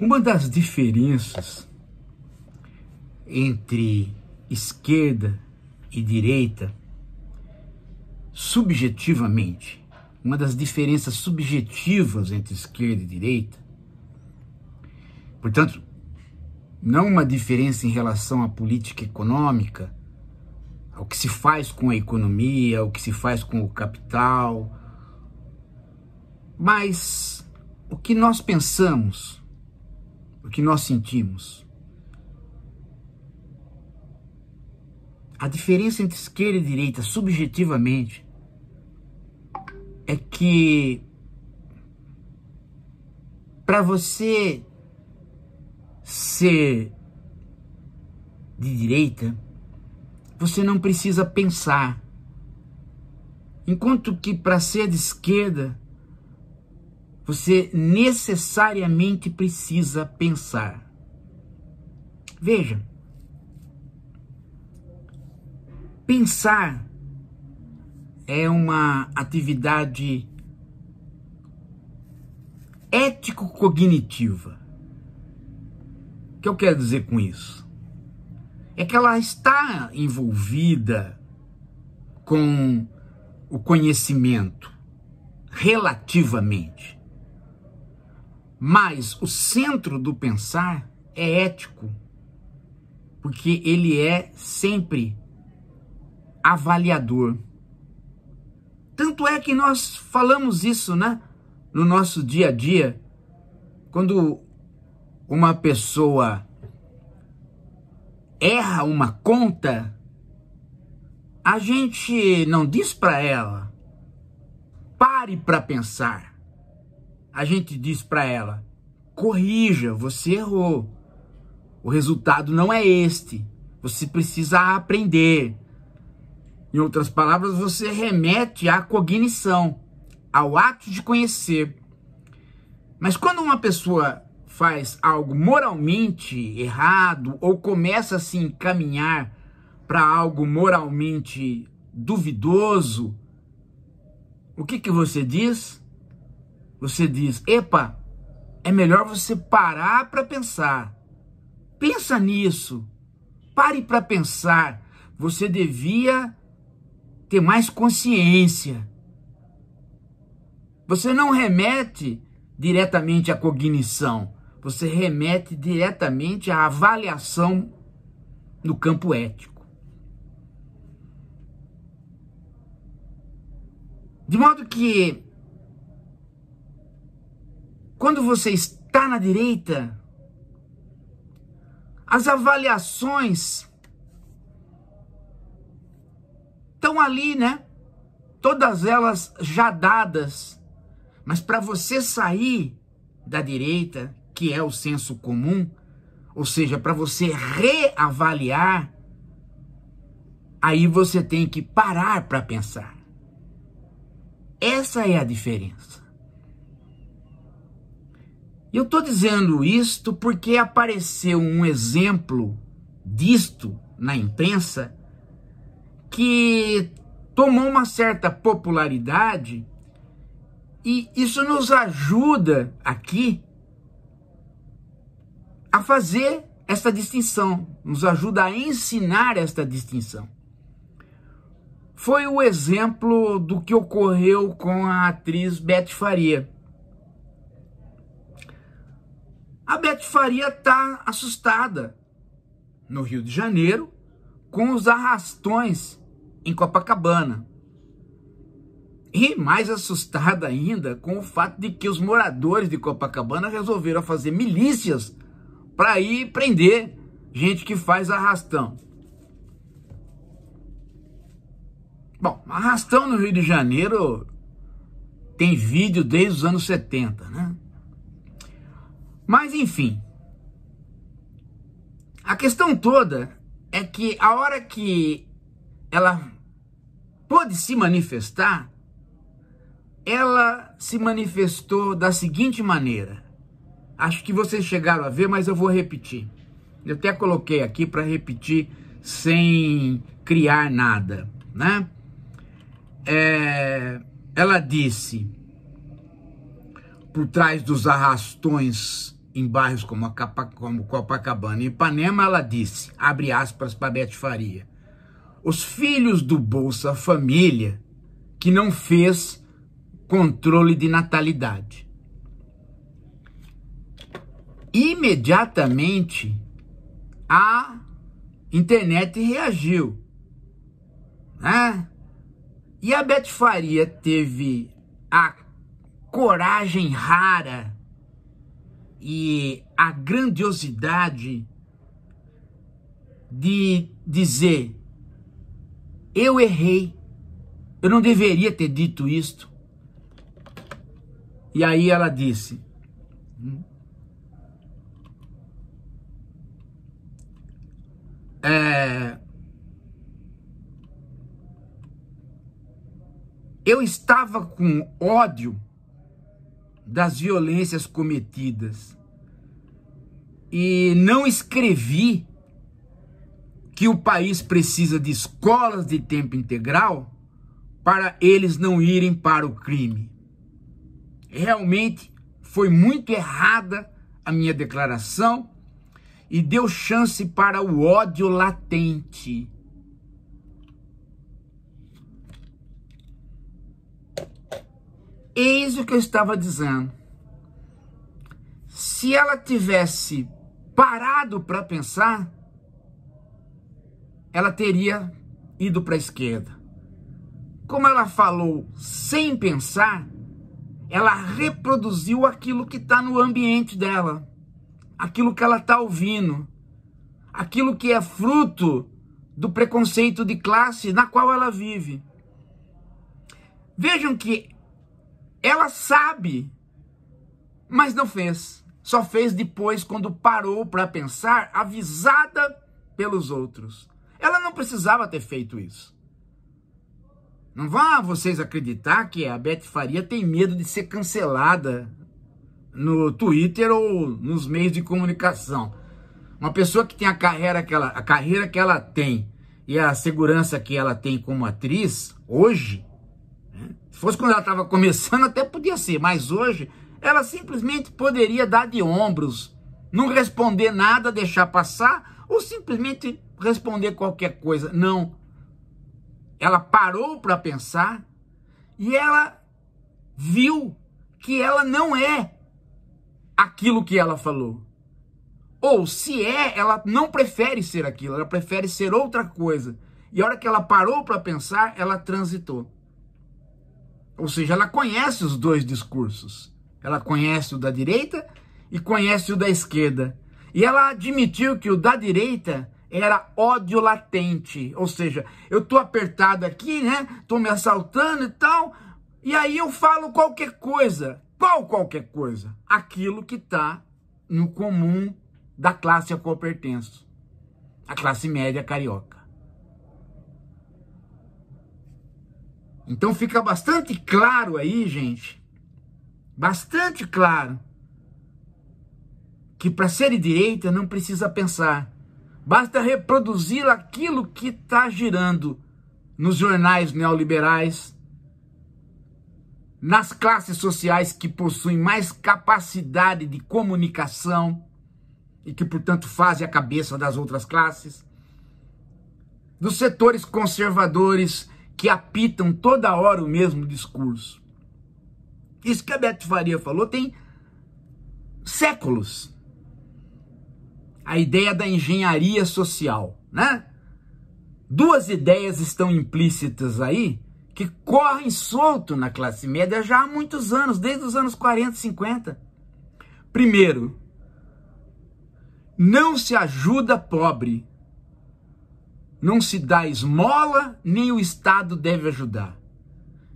Uma das diferenças entre esquerda e direita, subjetivamente, uma das diferenças subjetivas entre esquerda e direita, portanto, não uma diferença em relação à política econômica, ao que se faz com a economia, ao que se faz com o capital, mas o que nós pensamos o que nós sentimos. A diferença entre esquerda e direita, subjetivamente, é que para você ser de direita, você não precisa pensar. Enquanto que para ser de esquerda, você necessariamente precisa pensar. Veja, pensar é uma atividade ético-cognitiva. O que eu quero dizer com isso? É que ela está envolvida com o conhecimento relativamente. Mas o centro do pensar é ético, porque ele é sempre avaliador. Tanto é que nós falamos isso, né? No nosso dia a dia, quando uma pessoa erra uma conta, a gente não diz para ela: pare para pensar a gente diz para ela: corrija, você errou. O resultado não é este. Você precisa aprender. Em outras palavras, você remete à cognição, ao ato de conhecer. Mas quando uma pessoa faz algo moralmente errado ou começa a se encaminhar para algo moralmente duvidoso, o que, que você diz? você diz: epa, é melhor você parar para pensar. Pensa nisso. Pare para pensar. Você devia ter mais consciência. Você não remete diretamente à cognição, você remete diretamente à avaliação no campo ético. De modo que quando você está na direita, as avaliações estão ali, né? Todas elas já dadas. Mas para você sair da direita, que é o senso comum, ou seja, para você reavaliar, aí você tem que parar para pensar. Essa é a diferença. E eu estou dizendo isto porque apareceu um exemplo disto na imprensa que tomou uma certa popularidade e isso nos ajuda aqui a fazer esta distinção, nos ajuda a ensinar esta distinção. Foi o exemplo do que ocorreu com a atriz Beth Faria A Beth Faria está assustada no Rio de Janeiro com os arrastões em Copacabana. E mais assustada ainda com o fato de que os moradores de Copacabana resolveram fazer milícias para ir prender gente que faz arrastão. Bom, arrastão no Rio de Janeiro tem vídeo desde os anos 70, né? Mas enfim, a questão toda é que a hora que ela pôde se manifestar, ela se manifestou da seguinte maneira. Acho que vocês chegaram a ver, mas eu vou repetir. Eu até coloquei aqui para repetir sem criar nada, né? É, ela disse, por trás dos arrastões em bairros como, Capa, como Copacabana e Ipanema, ela disse, abre aspas para Beth Faria, os filhos do Bolsa Família que não fez controle de natalidade. Imediatamente, a internet reagiu. Né? E a Beth Faria teve a coragem rara e a grandiosidade de dizer: eu errei, eu não deveria ter dito isto. E aí ela disse: é, eu estava com ódio das violências cometidas e não escrevi que o país precisa de escolas de tempo integral para eles não irem para o crime. Realmente foi muito errada a minha declaração e deu chance para o ódio latente. Eis o que eu estava dizendo. Se ela tivesse parado para pensar, ela teria ido para a esquerda. Como ela falou sem pensar, ela reproduziu aquilo que está no ambiente dela, aquilo que ela está ouvindo, aquilo que é fruto do preconceito de classe na qual ela vive. Vejam que ela sabe, mas não fez. Só fez depois quando parou para pensar, avisada pelos outros. Ela não precisava ter feito isso. Não vá vocês acreditar que a Beth Faria tem medo de ser cancelada no Twitter ou nos meios de comunicação. Uma pessoa que tem a carreira que ela, a carreira que ela tem e a segurança que ela tem como atriz hoje, se fosse quando ela estava começando, até podia ser, mas hoje ela simplesmente poderia dar de ombros, não responder nada, deixar passar, ou simplesmente responder qualquer coisa. Não. Ela parou para pensar e ela viu que ela não é aquilo que ela falou. Ou se é, ela não prefere ser aquilo, ela prefere ser outra coisa. E a hora que ela parou para pensar, ela transitou. Ou seja, ela conhece os dois discursos. Ela conhece o da direita e conhece o da esquerda. E ela admitiu que o da direita era ódio latente. Ou seja, eu tô apertado aqui, né? Tô me assaltando e tal. E aí eu falo qualquer coisa. Qual qualquer coisa? Aquilo que tá no comum da classe a qual pertenço. A classe média carioca. Então fica bastante claro aí, gente, bastante claro, que para ser direita não precisa pensar, basta reproduzir aquilo que está girando nos jornais neoliberais, nas classes sociais que possuem mais capacidade de comunicação e que, portanto, fazem a cabeça das outras classes, dos setores conservadores que apitam toda hora o mesmo discurso. Isso que a Beth Faria falou tem séculos. A ideia da engenharia social, né? Duas ideias estão implícitas aí que correm solto na classe média já há muitos anos, desde os anos 40, 50. Primeiro, não se ajuda pobre não se dá esmola, nem o Estado deve ajudar.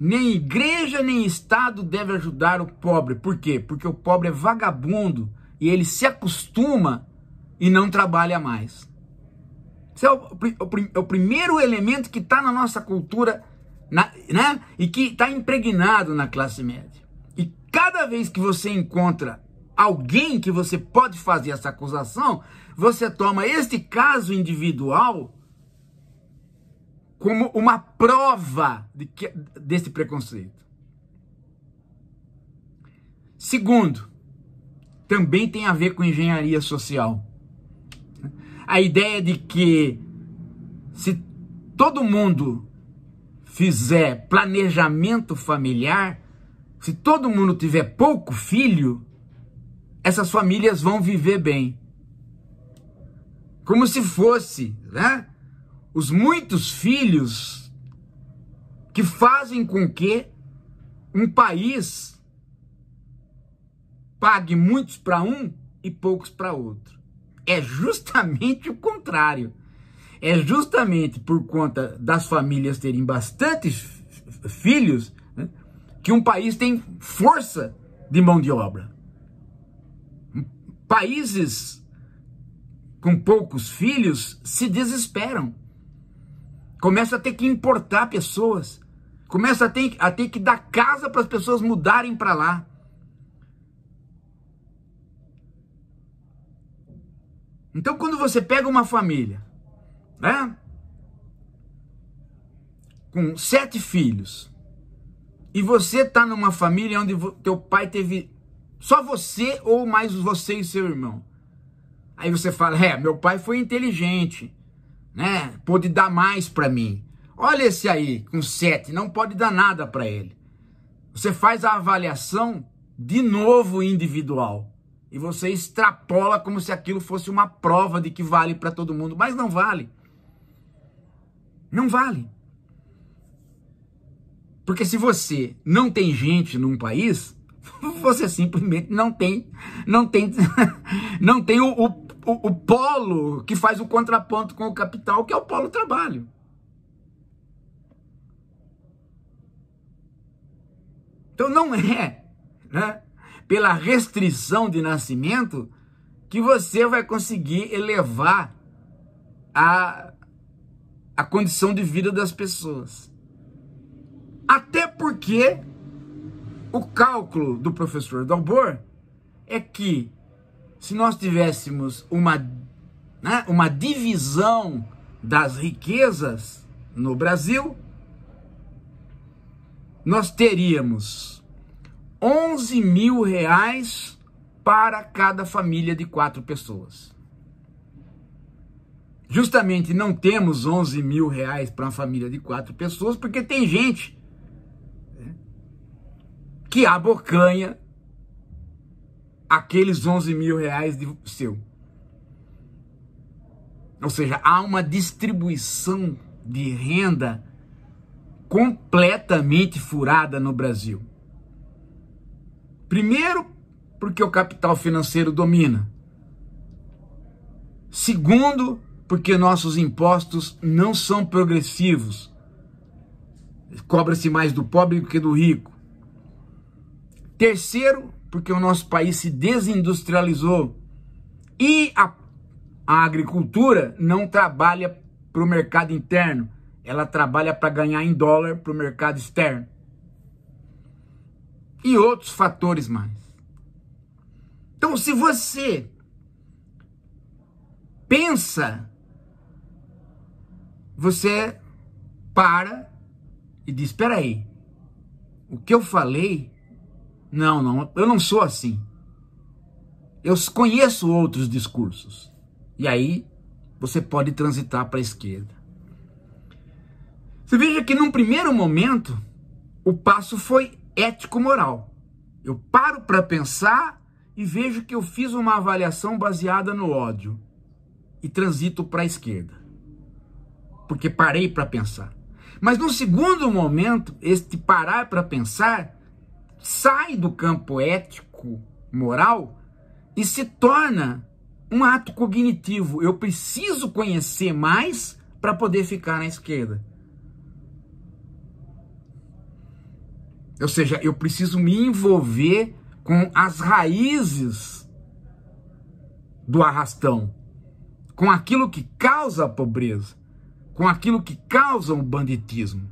Nem igreja, nem Estado deve ajudar o pobre. Por quê? Porque o pobre é vagabundo e ele se acostuma e não trabalha mais. Esse é o, o, é o primeiro elemento que está na nossa cultura na, né? e que está impregnado na classe média. E cada vez que você encontra alguém que você pode fazer essa acusação, você toma este caso individual como uma prova de que, desse preconceito. Segundo, também tem a ver com engenharia social. A ideia de que se todo mundo fizer planejamento familiar, se todo mundo tiver pouco filho, essas famílias vão viver bem. Como se fosse, né? os muitos filhos que fazem com que um país pague muitos para um e poucos para outro. É justamente o contrário. É justamente por conta das famílias terem bastantes filhos né, que um país tem força de mão de obra. Países com poucos filhos se desesperam Começa a ter que importar pessoas. Começa a ter, a ter que dar casa para as pessoas mudarem para lá. Então, quando você pega uma família, né? Com sete filhos, e você está numa família onde teu pai teve só você ou mais você e seu irmão. Aí você fala: é, meu pai foi inteligente, né? Pode dar mais para mim. Olha esse aí, com sete, não pode dar nada para ele. Você faz a avaliação de novo individual e você extrapola como se aquilo fosse uma prova de que vale para todo mundo, mas não vale. Não vale. Porque se você não tem gente num país, você simplesmente não tem não tem não tem o, o o, o polo que faz o contraponto com o capital, que é o polo trabalho. Então não é né, pela restrição de nascimento que você vai conseguir elevar a, a condição de vida das pessoas. Até porque o cálculo do professor Dalbor é que se nós tivéssemos uma, né, uma divisão das riquezas no Brasil, nós teríamos 11 mil reais para cada família de quatro pessoas. Justamente não temos 11 mil reais para uma família de quatro pessoas, porque tem gente né, que abocanha aqueles 11 mil reais de seu. Ou seja, há uma distribuição de renda completamente furada no Brasil. Primeiro, porque o capital financeiro domina. Segundo, porque nossos impostos não são progressivos. Cobra-se mais do pobre do que do rico. Terceiro, porque o nosso país se desindustrializou e a, a agricultura não trabalha para o mercado interno, ela trabalha para ganhar em dólar para o mercado externo. E outros fatores mais. Então, se você pensa, você para e diz: espera aí, o que eu falei não, não, eu não sou assim. Eu conheço outros discursos. E aí você pode transitar para a esquerda. Você veja que num primeiro momento o passo foi ético-moral. Eu paro para pensar e vejo que eu fiz uma avaliação baseada no ódio e transito para a esquerda. Porque parei para pensar. Mas no segundo momento, este parar para pensar sai do campo ético, moral e se torna um ato cognitivo. Eu preciso conhecer mais para poder ficar na esquerda. Ou seja, eu preciso me envolver com as raízes do arrastão, com aquilo que causa a pobreza, com aquilo que causa o banditismo,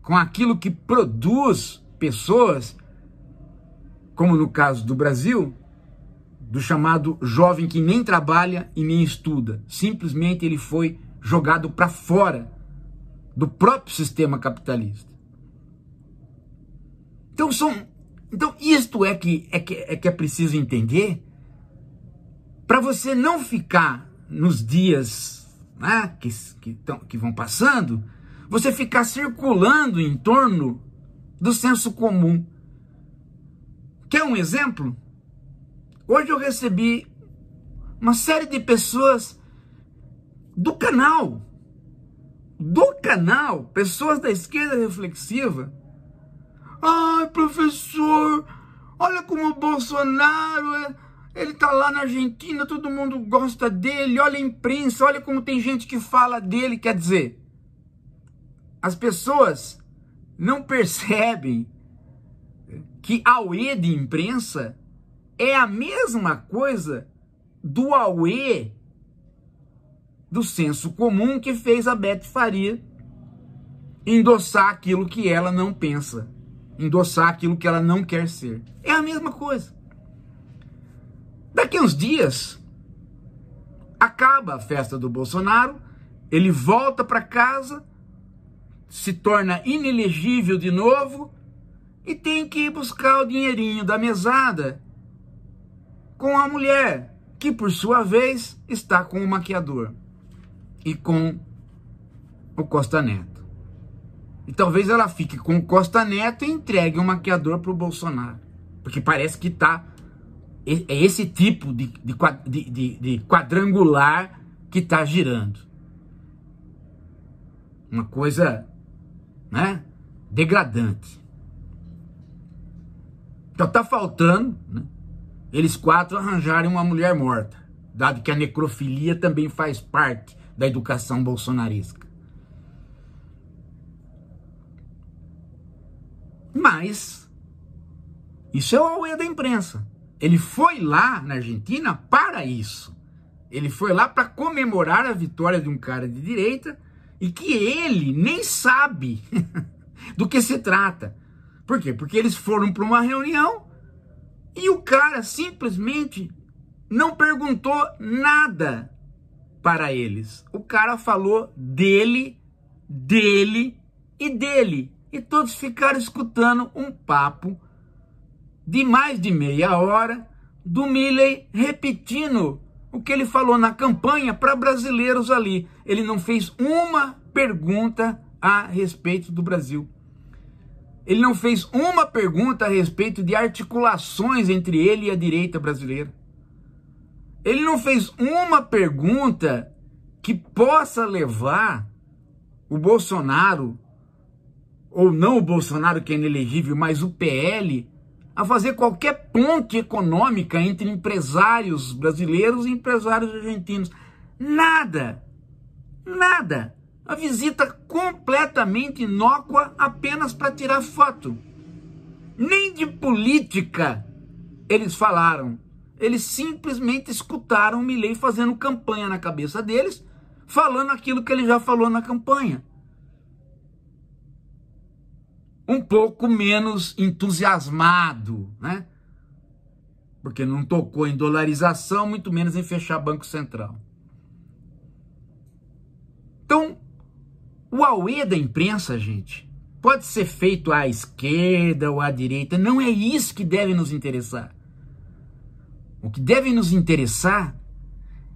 com aquilo que produz pessoas, como no caso do Brasil, do chamado jovem que nem trabalha e nem estuda. Simplesmente ele foi jogado para fora do próprio sistema capitalista. Então são então isto é que é que é, que é preciso entender para você não ficar nos dias né, que, que, tão, que vão passando, você ficar circulando em torno do senso comum. Quer um exemplo? Hoje eu recebi uma série de pessoas do canal, do canal, pessoas da esquerda reflexiva. Ai, professor, olha como o Bolsonaro, é, ele tá lá na Argentina, todo mundo gosta dele, olha a imprensa, olha como tem gente que fala dele, quer dizer, as pessoas não percebem que AUE de imprensa é a mesma coisa do AUE do senso comum que fez a Beth Faria endossar aquilo que ela não pensa, endossar aquilo que ela não quer ser. É a mesma coisa. Daqui a uns dias, acaba a festa do Bolsonaro, ele volta para casa se torna inelegível de novo e tem que ir buscar o dinheirinho da mesada com a mulher, que por sua vez está com o maquiador e com o Costa Neto. E talvez ela fique com o Costa Neto e entregue o maquiador para o Bolsonaro. Porque parece que tá é esse tipo de, de, de, de quadrangular que está girando. Uma coisa né, degradante. Então tá faltando né, eles quatro arranjarem uma mulher morta, dado que a necrofilia também faz parte da educação bolsonarista. Mas isso é o auê da imprensa. Ele foi lá na Argentina para isso. Ele foi lá para comemorar a vitória de um cara de direita e que ele nem sabe do que se trata. Por quê? Porque eles foram para uma reunião e o cara simplesmente não perguntou nada para eles. O cara falou dele, dele e dele. E todos ficaram escutando um papo de mais de meia hora do Milley repetindo o que ele falou na campanha para brasileiros ali. Ele não fez uma pergunta a respeito do Brasil. Ele não fez uma pergunta a respeito de articulações entre ele e a direita brasileira. Ele não fez uma pergunta que possa levar o Bolsonaro, ou não o Bolsonaro que é inelegível, mas o PL, a fazer qualquer ponte econômica entre empresários brasileiros e empresários argentinos. Nada! Nada! A visita completamente inócua apenas para tirar foto. Nem de política eles falaram. Eles simplesmente escutaram Milley fazendo campanha na cabeça deles, falando aquilo que ele já falou na campanha um pouco menos entusiasmado, né? Porque não tocou em dolarização, muito menos em fechar Banco Central. Então, o AUE é da imprensa, gente, pode ser feito à esquerda ou à direita, não é isso que deve nos interessar. O que deve nos interessar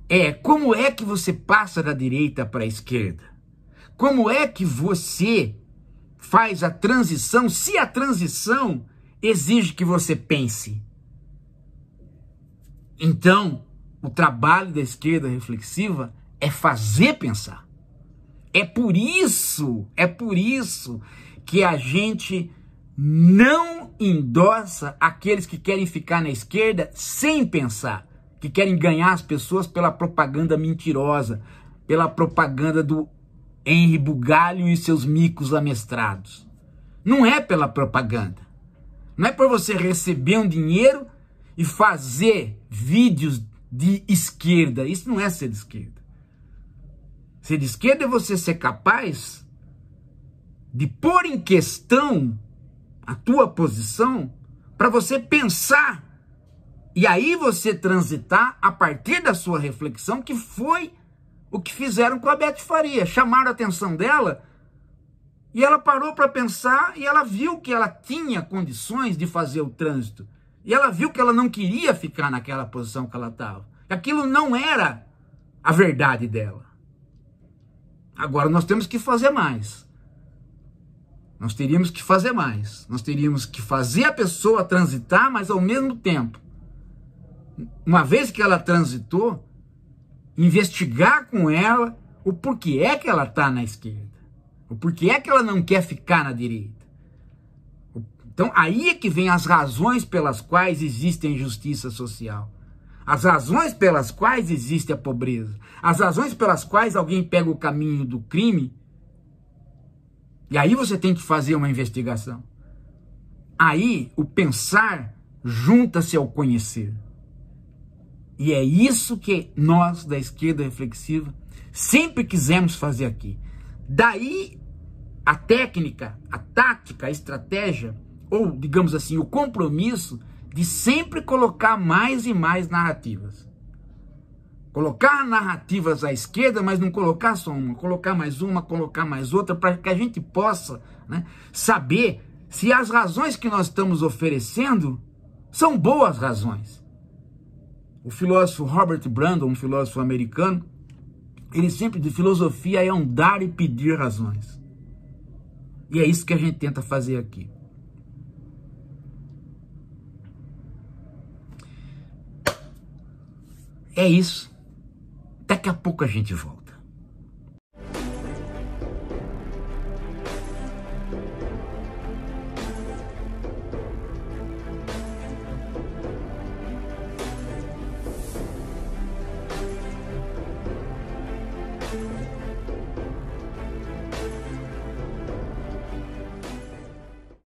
é como é que você passa da direita para a esquerda. Como é que você faz a transição, se a transição exige que você pense. Então, o trabalho da esquerda reflexiva é fazer pensar. É por isso, é por isso que a gente não endossa aqueles que querem ficar na esquerda sem pensar, que querem ganhar as pessoas pela propaganda mentirosa, pela propaganda do Henry Bugalho e seus micos amestrados. Não é pela propaganda. Não é por você receber um dinheiro e fazer vídeos de esquerda. Isso não é ser de esquerda. Ser de esquerda é você ser capaz de pôr em questão a tua posição para você pensar e aí você transitar a partir da sua reflexão que foi o que fizeram com a Beth Faria. Chamaram a atenção dela e ela parou para pensar e ela viu que ela tinha condições de fazer o trânsito. E ela viu que ela não queria ficar naquela posição que ela estava. Aquilo não era a verdade dela. Agora nós temos que fazer mais. Nós teríamos que fazer mais. Nós teríamos que fazer a pessoa transitar, mas ao mesmo tempo, uma vez que ela transitou, investigar com ela o porquê é que ela está na esquerda, o porquê é que ela não quer ficar na direita. Então aí é que vem as razões pelas quais existe a injustiça social, as razões pelas quais existe a pobreza, as razões pelas quais alguém pega o caminho do crime. E aí você tem que fazer uma investigação. Aí o pensar junta-se ao conhecer. E é isso que nós da esquerda reflexiva sempre quisemos fazer aqui. Daí a técnica, a tática, a estratégia, ou digamos assim, o compromisso de sempre colocar mais e mais narrativas. Colocar narrativas à esquerda, mas não colocar só uma, colocar mais uma, colocar mais outra, para que a gente possa né, saber se as razões que nós estamos oferecendo são boas razões. O filósofo Robert Brandon, um filósofo americano, ele sempre diz: filosofia é andar e pedir razões. E é isso que a gente tenta fazer aqui. É isso. Daqui a pouco a gente volta.